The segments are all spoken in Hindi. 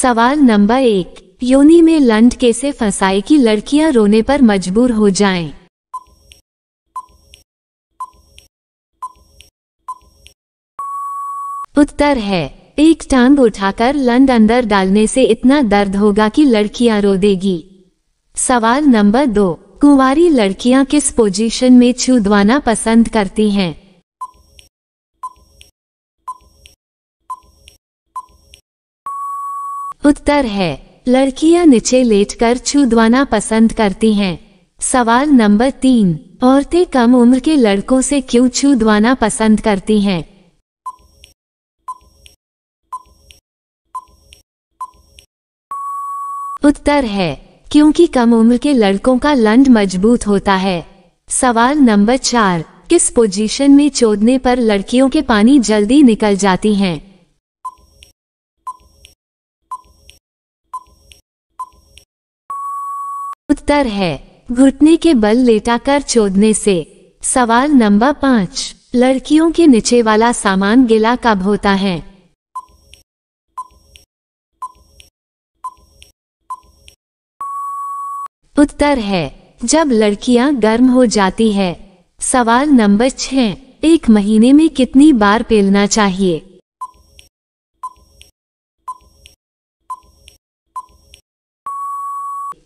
सवाल नंबर एक योनि में लंड कैसे फंसाए कि लड़कियां रोने पर मजबूर हो जाएं? उत्तर है एक टांग उठाकर लंड अंदर डालने से इतना दर्द होगा कि लड़कियां रो देगी सवाल नंबर दो कुंवारी लड़कियां किस पोजीशन में छू पसंद करती हैं उत्तर है लड़कियां नीचे लेटकर छुदवाना पसंद करती हैं सवाल नंबर तीन औरतें कम उम्र के लड़कों से क्यों छुदवाना पसंद करती हैं उत्तर है क्योंकि कम उम्र के लड़कों का लंड मजबूत होता है सवाल नंबर चार किस पोजीशन में चोदने पर लड़कियों के पानी जल्दी निकल जाती हैं उत्तर है घुटने के बल लेटाकर चोदने से सवाल नंबर पाँच लड़कियों के नीचे वाला सामान गिला कब होता है उत्तर है जब लड़कियां गर्म हो जाती है सवाल नंबर छह एक महीने में कितनी बार पेलना चाहिए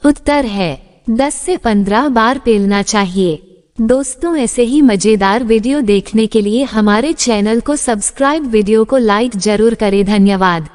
उत्तर है 10 से 15 बार पेलना चाहिए दोस्तों ऐसे ही मजेदार वीडियो देखने के लिए हमारे चैनल को सब्सक्राइब वीडियो को लाइक जरूर करें धन्यवाद